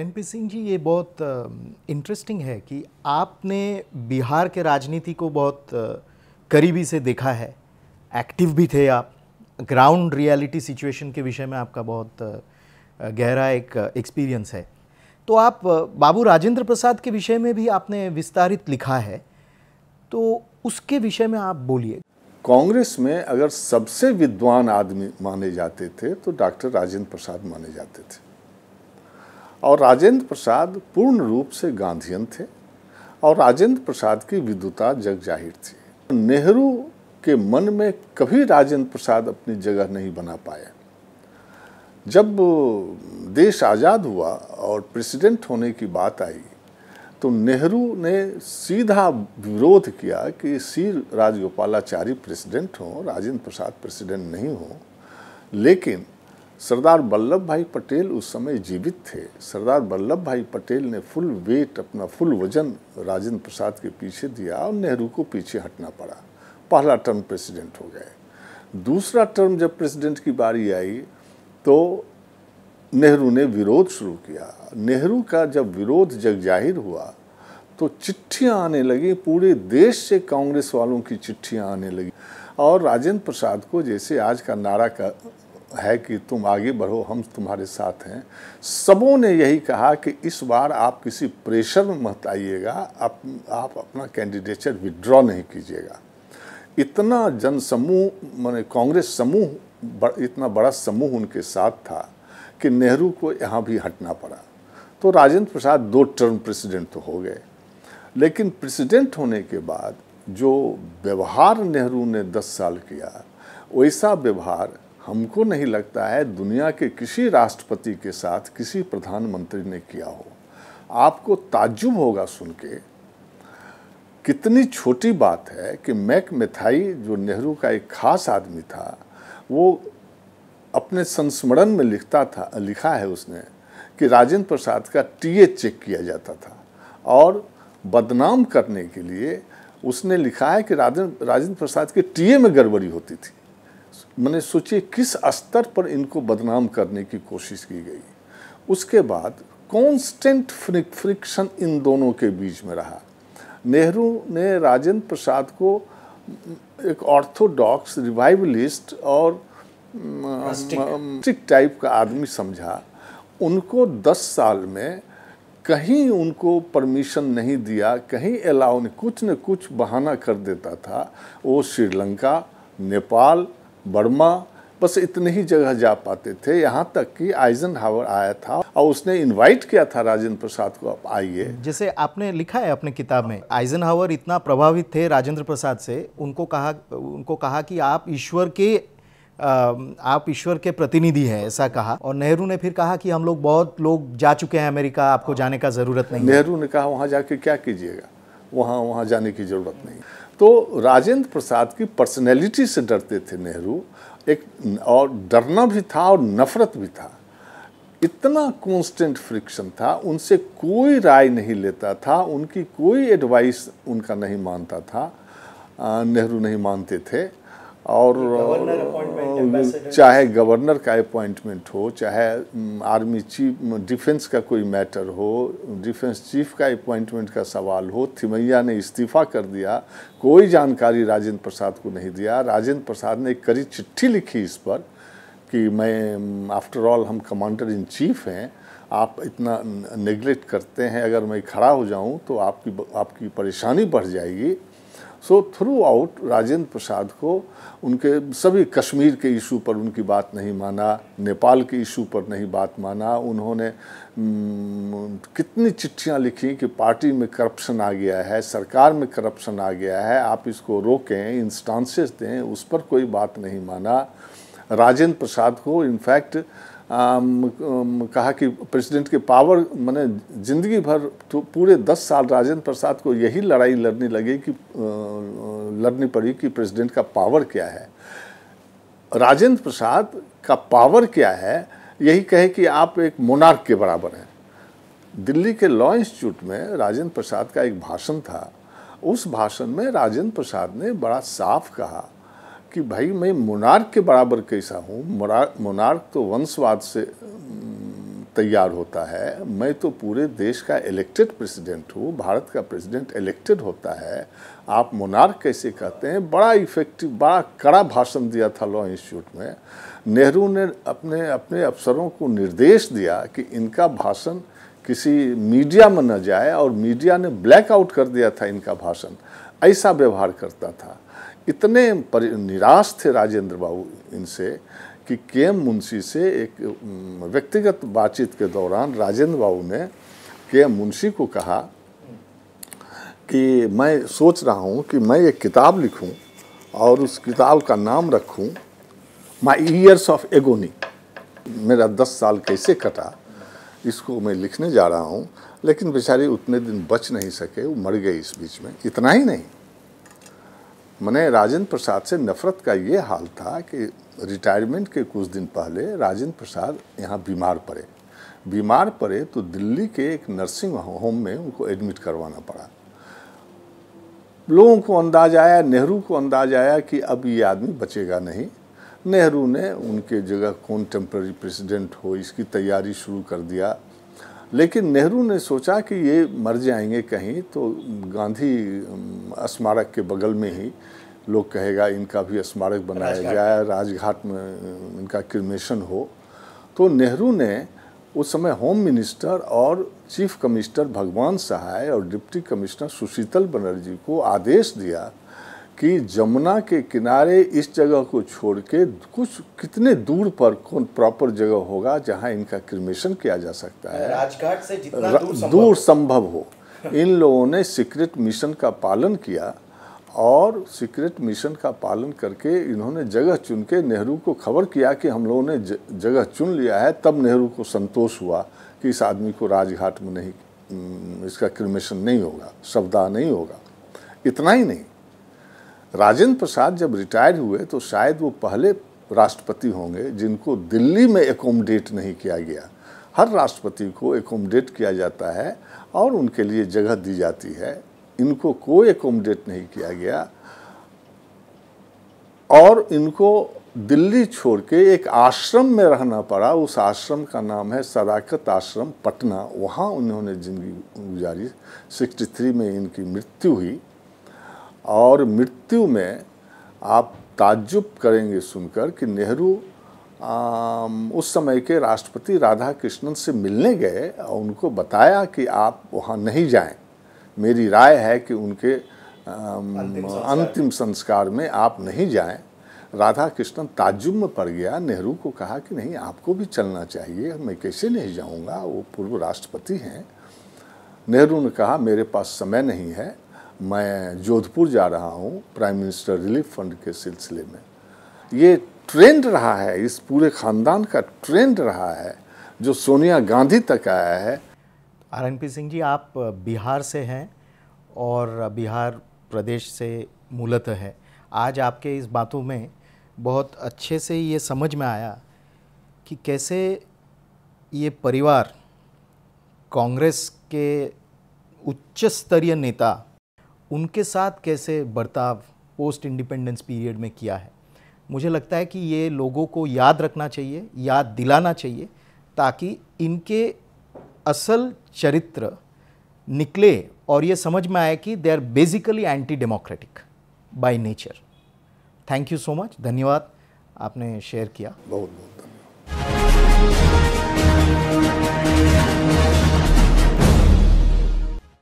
N P Singh जी ये बहुत interesting है कि आपने बिहार के राजनीति को बहुत करीबी से देखा है एक्टिव भी थे आप ग्राउंड रियलिटी सिचुएशन के विषय में आपका बहुत गहरा एक एक्सपीरियंस है तो आप बाबू राजेंद्र प्रसाद के विषय में भी आपने विस्तारित लिखा है तो उसके विषय में आप बोलिए कांग्रेस में अगर सबसे विद्वान आदमी माने जाते थे तो डॉक्टर राजेंद्र प्रसाद माने जाते थे और राजेंद्र प्रसाद पूर्ण रूप से गांधीयन थे और राजेंद्र प्रसाद की विद्युता जग जाहिर थी नेहरू के मन में कभी राजेंद्र प्रसाद अपनी जगह नहीं बना पाए जब देश आज़ाद हुआ और प्रेसिडेंट होने की बात आई तो नेहरू ने सीधा विरोध किया कि सी राजगोपालाचारी प्रेसिडेंट हों राजेंद्र प्रसाद प्रेसिडेंट नहीं हों लेकिन सरदार वल्लभ भाई पटेल उस समय जीवित थे सरदार वल्लभ भाई पटेल ने फुल वेट अपना फुल वजन राजेंद्र प्रसाद के पीछे दिया और नेहरू को पीछे हटना पड़ा पहला टर्म प्रेसिडेंट हो गए दूसरा टर्म जब प्रेसिडेंट की बारी आई तो नेहरू ने विरोध शुरू किया नेहरू का जब विरोध जग जाहिर हुआ तो चिट्ठियाँ आने लगी पूरे देश से कांग्रेस वालों की चिट्ठियाँ आने लगी और राजेंद्र प्रसाद को जैसे आज का नारा का है कि तुम आगे बढ़ो हम तुम्हारे साथ हैं सबों ने यही कहा कि इस बार आप किसी प्रेशर में मत आइएगा आप, आप अपना कैंडिडेचर विड्रॉ नहीं कीजिएगा इतना जन समूह मैंने कांग्रेस समूह इतना बड़ा समूह उनके साथ था कि नेहरू को यहाँ भी हटना पड़ा तो राजेंद्र प्रसाद दो टर्म प्रेसिडेंट तो हो गए लेकिन प्रेसिडेंट होने के बाद जो व्यवहार नेहरू ने दस साल किया वैसा व्यवहार हमको नहीं लगता है दुनिया के किसी राष्ट्रपति के साथ किसी प्रधानमंत्री ने किया हो आपको ताज्जुब होगा सुन के कितनी छोटी बात है कि मैक मिथाई जो नेहरू का एक खास आदमी था वो अपने संस्मरण में लिखता था लिखा है उसने कि राजेंद्र प्रसाद का टीए चेक किया जाता था और बदनाम करने के लिए उसने लिखा है कि राजेंद्र राजेंद्र प्रसाद के टीए में गड़बड़ी होती थी मैंने सोचिए किस स्तर पर इनको बदनाम करने की कोशिश की गई उसके बाद कॉन्स्टेंट फ्रिक्शन इन दोनों के बीच में रहा नेहरू ने राजेंद्र प्रसाद को एक ऑर्थोडॉक्स रिवाइवलिस्ट और टाइप का आदमी समझा उनको 10 साल में कहीं उनको परमिशन नहीं दिया कहीं अलाउ ने कुछ न कुछ बहाना कर देता था वो श्रीलंका नेपाल बर्मा बस इतनी ही जगह जा पाते थे यहाँ तक कि आइजन हावर आया था और उसने इनवाइट किया था राजेंद्र प्रसाद को आप आइए जैसे आपने लिखा है अपने किताब में आइजन हावर इतना प्रभावित थे राजेंद्र प्रसाद से उनको कहा उनको कहा कि आप ईश्वर के आप ईश्वर के प्रतिनिधि हैं ऐसा कहा और नेहरू ने फिर कहा कि हम लोग बहुत लोग जा चुके हैं अमेरिका आपको जाने का ज़रूरत नहीं नेहरू ने कहा वहाँ जाके क्या कीजिएगा वहाँ वहाँ जाने की ज़रूरत नहीं तो राजेंद्र प्रसाद की पर्सनैलिटी से डरते थे नेहरू एक और डरना भी था और नफरत भी था इतना कांस्टेंट फ्रिक्शन था उनसे कोई राय नहीं लेता था उनकी कोई एडवाइस उनका नहीं मानता था नेहरू नहीं मानते थे और चाहे गवर्नर का अपॉइंटमेंट हो चाहे आर्मी चीफ डिफेंस का कोई मैटर हो डिफेंस चीफ का अपॉइंटमेंट का सवाल हो थिमैया ने इस्तीफ़ा कर दिया कोई जानकारी राजेंद्र प्रसाद को नहीं दिया राजेंद्र प्रसाद ने एक कड़ी चिट्ठी लिखी इस पर कि मैं आफ्टर ऑल हम कमांडर इन चीफ हैं आप इतना नेग्लेक्ट करते हैं अगर मैं खड़ा हो जाऊं तो आपकी आपकी परेशानी बढ़ जाएगी so throughout Rajendra Prasad को उनके सभी कश्मीर के इशू पर उनकी बात नहीं माना नेपाल के इशू पर नहीं बात माना उन्होंने कितनी चिट्ठियां लिखी कि पार्टी में करप्शन आ गया है सरकार में करप्शन आ गया है आप इसको रोकें इंस्टांसेस दें उस पर कोई बात नहीं माना राजेंद्र प्रसाद को इनफैक्ट कहा कि प्रेसिडेंट के पावर मैंने जिंदगी भर तो पूरे दस साल राजेंद्र प्रसाद को यही लड़ाई लड़ने लगी कि लड़नी पड़ी कि प्रेसिडेंट का पावर क्या है राजेंद्र प्रसाद का पावर क्या है यही कहे कि आप एक मोनार्क के बराबर हैं दिल्ली के लॉ इंस्टीट्यूट में राजेंद्र प्रसाद का एक भाषण था उस भाषण में राजेंद्र प्रसाद ने बड़ा साफ कहा कि भाई मैं मोनार्क के बराबर कैसा हूँ मोनार्क तो वंशवाद से तैयार होता है मैं तो पूरे देश का इलेक्टेड प्रेसिडेंट हूँ भारत का प्रेसिडेंट इलेक्टेड होता है आप मोनार्क कैसे कहते हैं बड़ा इफेक्टिव बड़ा कड़ा भाषण दिया था लॉ इंस्टीट्यूट में नेहरू ने अपने अपने अफसरों को निर्देश दिया कि इनका भाषण किसी मीडिया में न जाए और मीडिया ने ब्लैकआउट कर दिया था इनका भाषण ऐसा व्यवहार करता था इतने निराश थे राजेंद्र बाबू इनसे कि के एम मुंशी से एक व्यक्तिगत बातचीत के दौरान राजेंद्र बाबू ने के एम मुंशी को कहा कि मैं सोच रहा हूँ कि मैं एक किताब लिखूँ और उस किताब का नाम रखूँ माई ईयर्स ऑफ एगोनी मेरा दस साल कैसे कटा इसको मैं लिखने जा रहा हूँ लेकिन बेचारी उतने दिन बच नहीं सके वो मर गए इस बीच में इतना ही नहीं मैंने राजेंद्र प्रसाद से नफरत का ये हाल था कि रिटायरमेंट के कुछ दिन पहले राजेंद्र प्रसाद यहाँ बीमार पड़े बीमार पड़े तो दिल्ली के एक नर्सिंग होम में उनको एडमिट करवाना पड़ा लोगों को अंदाज आया नेहरू को अंदाज आया कि अब ये आदमी बचेगा नहीं नेहरू ने उनके जगह कौन टेम्प्रेरी प्रेसिडेंट हो इसकी तैयारी शुरू कर दिया लेकिन नेहरू ने सोचा कि ये मर जाएंगे कहीं तो गांधी स्मारक के बगल में ही लोग कहेगा इनका भी स्मारक बनाया जाए राजघाट में इनका क्रिमेशन हो तो नेहरू ने उस समय होम मिनिस्टर और चीफ कमिश्नर भगवान सहाय और डिप्टी कमिश्नर सुशीतल बनर्जी को आदेश दिया कि जमुना के किनारे इस जगह को छोड़ के कुछ कितने दूर पर कौन प्रॉपर जगह होगा जहां इनका क्रिमेशन किया जा सकता है राजघाट से जितना दूर संभव, दूर संभव हो इन लोगों ने सीक्रेट मिशन का पालन किया और सीक्रेट मिशन का पालन करके इन्होंने जगह चुन के नेहरू को खबर किया कि हम लोगों ने जगह चुन लिया है तब नेहरू को संतोष हुआ कि इस आदमी को राजघाट में नहीं इसका क्रिमेशन नहीं होगा शब्दा नहीं होगा इतना ही नहीं राजेंद्र प्रसाद जब रिटायर हुए तो शायद वो पहले राष्ट्रपति होंगे जिनको दिल्ली में एकोमडेट नहीं किया गया हर राष्ट्रपति को एकोमडेट किया जाता है और उनके लिए जगह दी जाती है इनको कोई एकोमडेट नहीं किया गया और इनको दिल्ली छोड़ के एक आश्रम में रहना पड़ा उस आश्रम का नाम है सदाकत आश्रम पटना वहाँ उन्होंने ज़िंदगी गुजारी 63 में इनकी मृत्यु हुई और मृत्यु में आप ताज्जुब करेंगे सुनकर कि नेहरू उस समय के राष्ट्रपति राधा कृष्णन से मिलने गए और उनको बताया कि आप वहाँ नहीं जाएं मेरी राय है कि उनके अंतिम संस्कार में आप नहीं जाएं राधा कृष्णन ताजुब में पड़ गया नेहरू को कहा कि नहीं आपको भी चलना चाहिए मैं कैसे नहीं जाऊंगा वो पूर्व राष्ट्रपति हैं नेहरू ने कहा मेरे पास समय नहीं है मैं जोधपुर जा रहा हूँ प्राइम मिनिस्टर रिलीफ फंड के सिलसिले में ये ट्रेंड रहा है इस पूरे खानदान का ट्रेंड रहा है जो सोनिया गांधी तक आया है आर एन सिंह जी आप बिहार से हैं और बिहार प्रदेश से मूलत है आज आपके इस बातों में बहुत अच्छे से ये समझ में आया कि कैसे ये परिवार कांग्रेस के उच्च स्तरीय नेता उनके साथ कैसे बर्ताव पोस्ट इंडिपेंडेंस पीरियड में किया है मुझे लगता है कि ये लोगों को याद रखना चाहिए याद दिलाना चाहिए ताकि इनके असल चरित्र निकले और ये समझ में आए कि they are basically anti democratic by nature thank you so much धन्यवाद आपने शेयर किया बहुत बहुत धन्यवाद